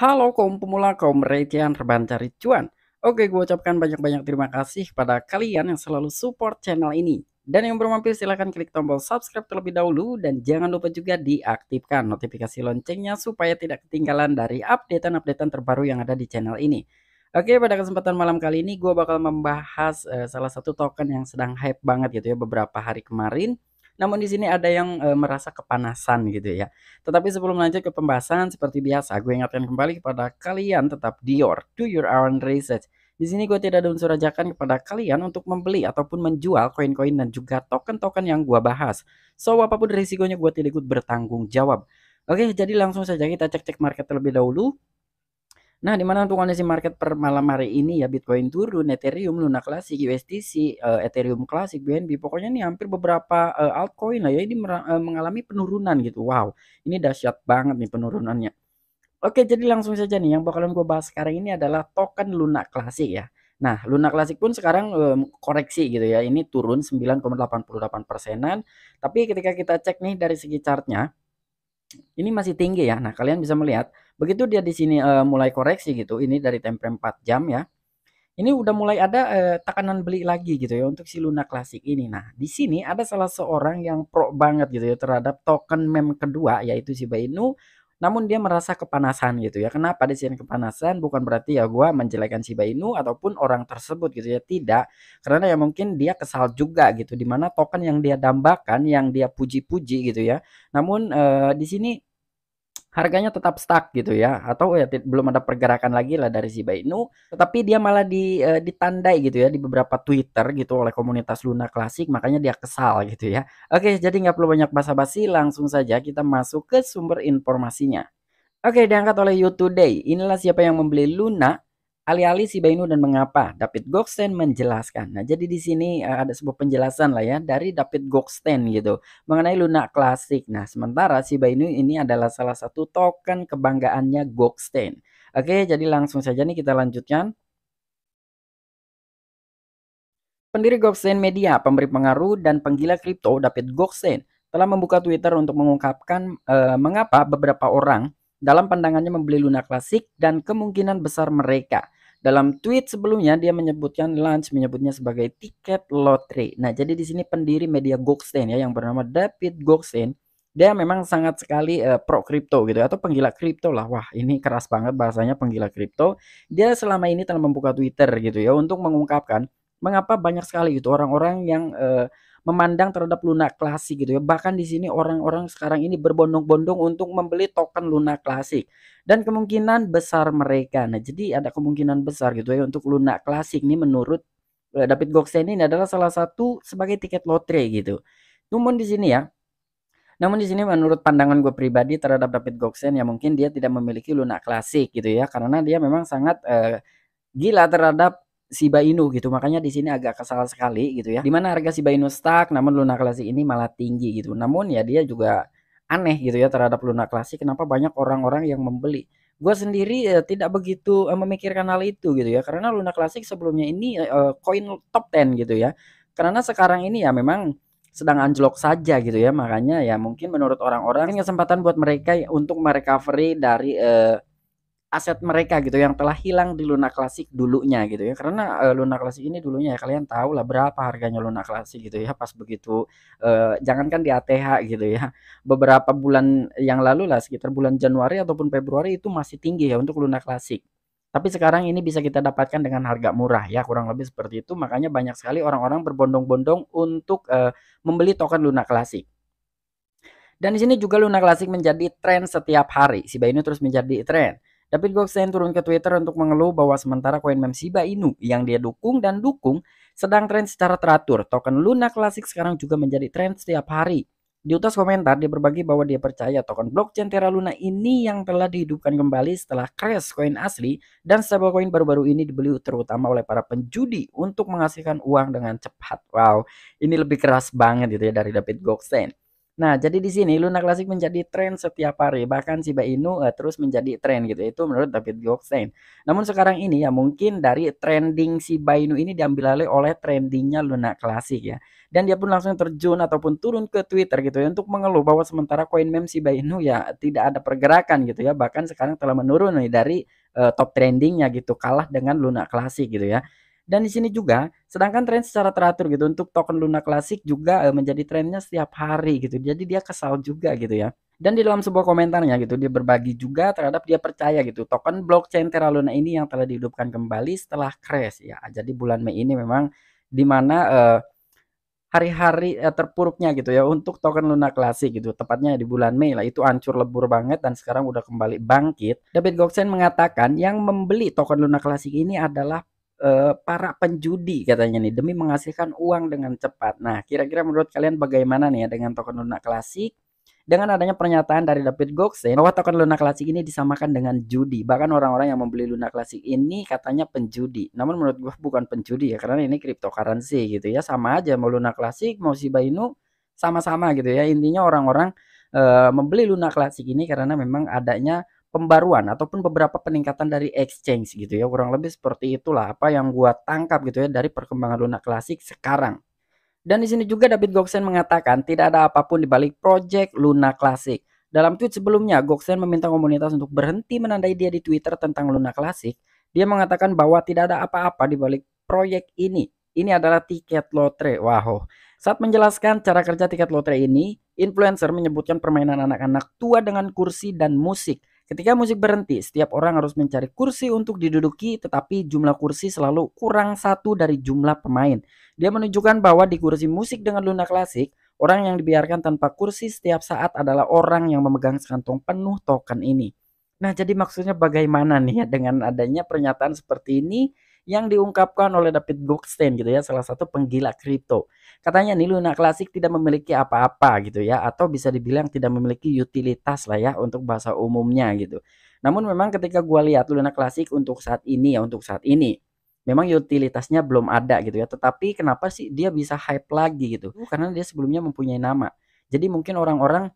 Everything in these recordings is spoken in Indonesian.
Halo kaum pemula, kaum recehan, rebahan cari cuan. Oke, gue ucapkan banyak-banyak terima kasih kepada kalian yang selalu support channel ini. Dan yang belum mampir silahkan klik tombol subscribe terlebih dahulu dan jangan lupa juga diaktifkan notifikasi loncengnya supaya tidak ketinggalan dari updatean-updatean terbaru yang ada di channel ini. Oke, pada kesempatan malam kali ini gue bakal membahas uh, salah satu token yang sedang hype banget gitu ya beberapa hari kemarin namun di sini ada yang e, merasa kepanasan gitu ya. Tetapi sebelum lanjut ke pembahasan seperti biasa gue ingatkan kembali kepada kalian tetap Dior do your own research. Di sini gue tidak ada unsur ajakan kepada kalian untuk membeli ataupun menjual koin-koin dan juga token-token yang gue bahas. So apapun risikonya gue tidak ikut bertanggung jawab. Oke, jadi langsung saja kita cek-cek market terlebih dahulu. Nah, di mana untuk kondisi market per malam hari ini ya Bitcoin turun, Ethereum, Luna Classic, USDC, uh, eh, Ethereum Classic, BNB, pokoknya nih hampir beberapa uh, altcoin lah ya ini uh, mengalami penurunan gitu. Wow, ini dahsyat banget nih penurunannya. Oke, jadi langsung saja nih yang bakalan gue bahas sekarang ini adalah token Luna Classic ya. Nah, Luna Classic pun sekarang um, koreksi gitu ya. Ini turun 9,88 persenan. Tapi ketika kita cek nih dari segi chartnya, ini masih tinggi ya. Nah, kalian bisa melihat begitu dia di sini uh, mulai koreksi gitu ini dari time frame 4 jam ya ini udah mulai ada uh, tekanan beli lagi gitu ya untuk si Luna klasik ini. Nah, di sini ada salah seorang yang pro banget gitu ya terhadap token mem kedua yaitu si Bainu. Namun dia merasa kepanasan gitu ya. Kenapa di sini kepanasan? Bukan berarti ya gua menjelekan si Bainu ataupun orang tersebut gitu ya. Tidak. Karena ya mungkin dia kesal juga gitu dimana token yang dia dambakan, yang dia puji-puji gitu ya. Namun uh, di sini harganya tetap stuck gitu ya atau ya belum ada pergerakan lagi lah dari Shiba Inu tetapi dia malah di uh, ditandai gitu ya di beberapa Twitter gitu oleh komunitas Luna Klasik makanya dia kesal gitu ya oke jadi nggak perlu banyak basa-basi langsung saja kita masuk ke sumber informasinya oke diangkat oleh You Today inilah siapa yang membeli Luna alih-alih si Bainu dan mengapa David Gokstein menjelaskan. Nah, jadi di sini eh, ada sebuah penjelasan lah ya dari David Gokstein gitu mengenai lunak klasik. Nah, sementara si Bainu ini adalah salah satu token kebanggaannya Gokstein. Oke, jadi langsung saja nih kita lanjutkan. Pendiri Gokstein Media, pemberi pengaruh dan penggila kripto David Gokstein telah membuka Twitter untuk mengungkapkan uh, mengapa beberapa orang dalam pandangannya membeli Luna klasik dan kemungkinan besar mereka dalam tweet sebelumnya dia menyebutkan lunch menyebutnya sebagai tiket lotre. Nah, jadi di sini pendiri media Goxen ya yang bernama David Goxen dia memang sangat sekali uh, pro kripto gitu ya, atau penggila kripto lah wah ini keras banget bahasanya penggila kripto dia selama ini telah membuka Twitter gitu ya untuk mengungkapkan mengapa banyak sekali gitu orang-orang yang uh, memandang terhadap Luna Klasik gitu ya. Bahkan di sini orang-orang sekarang ini berbondong-bondong untuk membeli token Luna Klasik dan kemungkinan besar mereka. Nah, jadi ada kemungkinan besar gitu ya untuk Luna Klasik ini menurut eh, David Goksen ini adalah salah satu sebagai tiket lotre gitu. Namun di sini ya, namun di sini menurut pandangan gue pribadi terhadap David Goksen ya mungkin dia tidak memiliki lunak klasik gitu ya karena dia memang sangat uh, gila terhadap Shiba Inu gitu. Makanya di sini agak kesal sekali gitu ya. Dimana harga Shiba Inu stuck namun Luna Classic ini malah tinggi gitu. Namun ya dia juga aneh gitu ya terhadap Luna Classic kenapa banyak orang-orang yang membeli. Gue sendiri ya, tidak begitu uh, memikirkan hal itu gitu ya karena Luna Classic sebelumnya ini eh, koin eh, top 10 gitu ya. Karena sekarang ini ya memang sedang anjlok saja gitu ya makanya ya mungkin menurut orang-orang ini kesempatan buat mereka untuk merecovery dari eh, aset mereka gitu yang telah hilang di Luna Klasik dulunya gitu ya karena uh, Luna Klasik ini dulunya ya kalian tahu lah berapa harganya Luna Klasik gitu ya pas begitu uh, jangankan di ATH gitu ya beberapa bulan yang lalu lah sekitar bulan Januari ataupun Februari itu masih tinggi ya untuk Luna Klasik tapi sekarang ini bisa kita dapatkan dengan harga murah ya kurang lebih seperti itu makanya banyak sekali orang-orang berbondong-bondong untuk uh, membeli token Luna klasik Dan di sini juga Luna klasik menjadi tren setiap hari. si ini terus menjadi tren. David Goxen turun ke Twitter untuk mengeluh bahwa sementara koin meme Shiba Inu yang dia dukung dan dukung sedang tren secara teratur. Token Luna klasik sekarang juga menjadi tren setiap hari. Di utas komentar dia berbagi bahwa dia percaya token blockchain Terra Luna ini yang telah dihidupkan kembali setelah crash koin asli dan koin baru-baru ini dibeli terutama oleh para penjudi untuk menghasilkan uang dengan cepat. Wow, ini lebih keras banget gitu ya dari David Goxen. Nah, jadi di sini Luna Classic menjadi tren setiap hari, bahkan Shiba Inu uh, terus menjadi tren gitu. Itu menurut David Goldstein. Namun sekarang ini ya mungkin dari trending Shiba Inu ini diambil alih oleh trendingnya Luna Classic ya. Dan dia pun langsung terjun ataupun turun ke Twitter gitu ya untuk mengeluh bahwa sementara koin meme Shiba Inu ya tidak ada pergerakan gitu ya, bahkan sekarang telah menurun nih dari uh, top trendingnya gitu kalah dengan Luna Classic gitu ya. Dan di sini juga, sedangkan tren secara teratur gitu untuk token Luna Classic juga eh, menjadi trennya setiap hari gitu. Jadi dia kesal juga gitu ya. Dan di dalam sebuah komentarnya gitu, dia berbagi juga terhadap dia percaya gitu token blockchain Terra Luna ini yang telah dihidupkan kembali setelah crash ya. Jadi bulan Mei ini memang dimana uh, eh, hari-hari eh, terpuruknya gitu ya untuk token Luna Classic gitu tepatnya di bulan Mei lah itu hancur lebur banget dan sekarang udah kembali bangkit David Goxen mengatakan yang membeli token Luna Classic ini adalah Eh, para penjudi katanya nih demi menghasilkan uang dengan cepat. Nah, kira-kira menurut kalian bagaimana nih ya dengan token lunak klasik? Dengan adanya pernyataan dari David Goksen bahwa token lunak Klasik ini disamakan dengan judi. Bahkan orang-orang yang membeli lunak Klasik ini katanya penjudi. Namun menurut gue bukan penjudi ya karena ini cryptocurrency gitu ya. Sama aja mau lunak Klasik mau Shiba Inu sama-sama gitu ya. Intinya orang-orang uh, membeli lunak Klasik ini karena memang adanya pembaruan ataupun beberapa peningkatan dari exchange gitu ya kurang lebih seperti itulah apa yang gua tangkap gitu ya dari perkembangan Luna klasik sekarang dan di sini juga David Goksen mengatakan tidak ada apapun di balik project Luna Classic. Dalam tweet sebelumnya, Goksen meminta komunitas untuk berhenti menandai dia di Twitter tentang Luna Classic. Dia mengatakan bahwa tidak ada apa-apa di balik proyek ini. Ini adalah tiket lotre. Wow. Oh. Saat menjelaskan cara kerja tiket lotre ini, influencer menyebutkan permainan anak-anak tua dengan kursi dan musik. Ketika musik berhenti, setiap orang harus mencari kursi untuk diduduki, tetapi jumlah kursi selalu kurang satu dari jumlah pemain. Dia menunjukkan bahwa di kursi musik dengan luna klasik, orang yang dibiarkan tanpa kursi setiap saat adalah orang yang memegang sekantong penuh token ini. Nah, jadi maksudnya bagaimana nih ya dengan adanya pernyataan seperti ini? yang diungkapkan oleh David Goldstein gitu ya, salah satu penggila kripto. Katanya nih Luna klasik tidak memiliki apa-apa gitu ya atau bisa dibilang tidak memiliki utilitas lah ya untuk bahasa umumnya gitu. Namun memang ketika gua lihat Luna klasik untuk saat ini ya untuk saat ini memang utilitasnya belum ada gitu ya. Tetapi kenapa sih dia bisa hype lagi gitu? Oh, karena dia sebelumnya mempunyai nama. Jadi mungkin orang-orang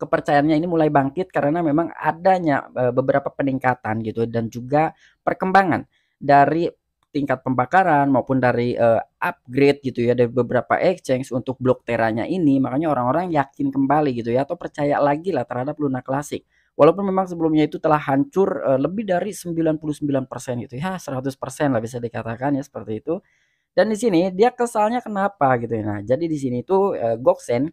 kepercayaannya ini mulai bangkit karena memang adanya e, beberapa peningkatan gitu dan juga perkembangan dari tingkat pembakaran maupun dari uh, upgrade gitu ya dari beberapa exchange untuk blok teranya ini makanya orang-orang yakin kembali gitu ya atau percaya lagi lah terhadap Luna Classic walaupun memang sebelumnya itu telah hancur uh, lebih dari 99% gitu ya 100% lah bisa dikatakan ya seperti itu dan di sini dia kesalnya kenapa gitu ya nah jadi di sini tuh uh, eh, Goksen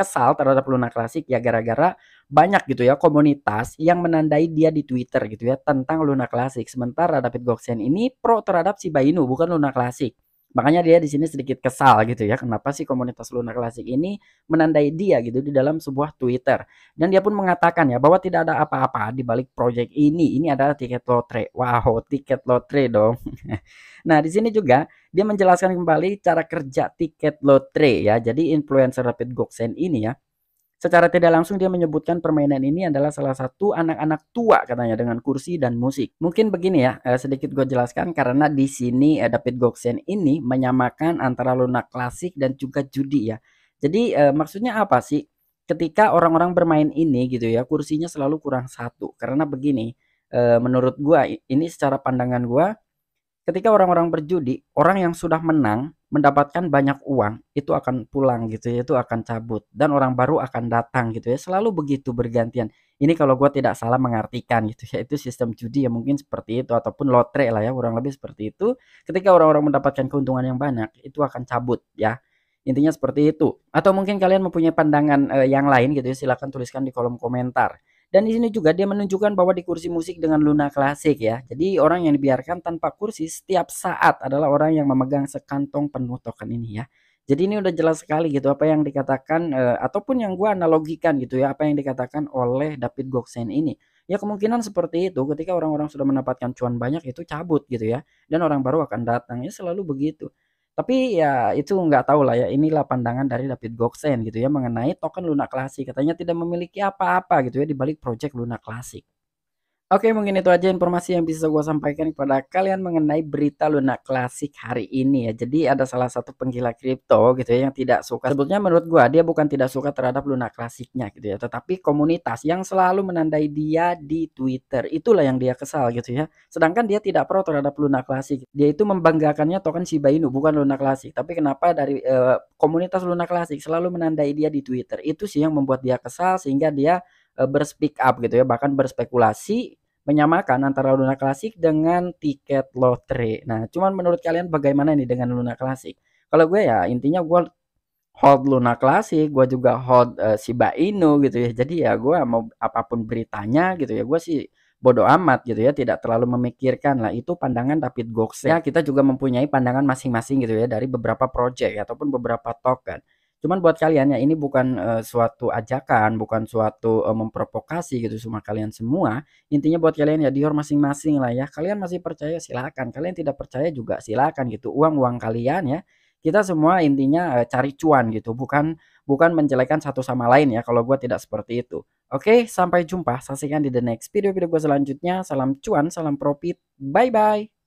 kesal terhadap Luna Klasik ya gara-gara banyak gitu ya komunitas yang menandai dia di Twitter gitu ya tentang Luna Klasik. Sementara David Goksen ini pro terhadap si Bayinu bukan Luna Klasik. Makanya dia di sini sedikit kesal gitu ya. Kenapa sih komunitas lunar Classic ini menandai dia gitu di dalam sebuah Twitter. Dan dia pun mengatakan ya bahwa tidak ada apa-apa di balik proyek ini. Ini adalah tiket lotre. Wow, tiket lotre dong. nah, di sini juga dia menjelaskan kembali cara kerja tiket lotre ya. Jadi influencer Rapid Goxen ini ya Secara tidak langsung dia menyebutkan permainan ini adalah salah satu anak-anak tua katanya dengan kursi dan musik. Mungkin begini ya, eh, sedikit gue jelaskan karena di sini eh, David Goksen ini menyamakan antara lunak klasik dan juga judi ya. Jadi eh, maksudnya apa sih? Ketika orang-orang bermain ini gitu ya, kursinya selalu kurang satu. Karena begini, eh, menurut gue ini secara pandangan gue, ketika orang-orang berjudi, orang yang sudah menang mendapatkan banyak uang itu akan pulang gitu ya itu akan cabut dan orang baru akan datang gitu ya selalu begitu bergantian ini kalau gue tidak salah mengartikan gitu ya itu sistem judi ya mungkin seperti itu ataupun lotre lah ya kurang lebih seperti itu ketika orang-orang mendapatkan keuntungan yang banyak itu akan cabut ya intinya seperti itu atau mungkin kalian mempunyai pandangan uh, yang lain gitu ya silahkan tuliskan di kolom komentar dan di sini juga dia menunjukkan bahwa di kursi musik dengan Luna klasik ya. Jadi orang yang dibiarkan tanpa kursi setiap saat adalah orang yang memegang sekantong penuh token ini ya. Jadi ini udah jelas sekali gitu apa yang dikatakan e, ataupun yang gua analogikan gitu ya apa yang dikatakan oleh David Goksen ini. Ya kemungkinan seperti itu ketika orang-orang sudah mendapatkan cuan banyak itu cabut gitu ya dan orang baru akan datang ya selalu begitu. Tapi ya itu nggak tahu lah ya. Inilah pandangan dari David Goksen gitu ya mengenai token Luna klasik Katanya tidak memiliki apa-apa gitu ya di balik project Luna klasik Oke, mungkin itu aja informasi yang bisa gue sampaikan kepada kalian mengenai berita lunak Klasik hari ini ya. Jadi ada salah satu penggila kripto gitu ya yang tidak suka. Sebetulnya menurut gue dia bukan tidak suka terhadap lunak Klasiknya gitu ya. Tetapi komunitas yang selalu menandai dia di Twitter. Itulah yang dia kesal gitu ya. Sedangkan dia tidak pro terhadap lunak Klasik. Dia itu membanggakannya token Shiba Inu bukan lunak Klasik. Tapi kenapa dari uh, komunitas lunak Klasik selalu menandai dia di Twitter. Itu sih yang membuat dia kesal sehingga dia eh, berspeak up gitu ya bahkan berspekulasi menyamakan antara Luna Klasik dengan tiket lotre. Nah, cuman menurut kalian bagaimana ini dengan Luna Klasik? Kalau gue ya intinya gue hold Luna Klasik, gue juga hold uh, eh, Shiba Inu gitu ya. Jadi ya gue mau apapun beritanya gitu ya, gue sih bodoh amat gitu ya, tidak terlalu memikirkan lah. Itu pandangan David Gox ya. Kita juga mempunyai pandangan masing-masing gitu ya dari beberapa project ataupun beberapa token. Cuman buat kalian ya ini bukan uh, suatu ajakan, bukan suatu uh, memprovokasi gitu semua kalian semua. Intinya buat kalian ya dior masing-masing lah ya. Kalian masih percaya silakan, kalian tidak percaya juga silakan gitu. Uang-uang kalian ya. Kita semua intinya uh, cari cuan gitu, bukan bukan menjelekan satu sama lain ya. Kalau gue tidak seperti itu. Oke, sampai jumpa. Saksikan di the next video-video gue selanjutnya. Salam cuan, salam profit. Bye-bye.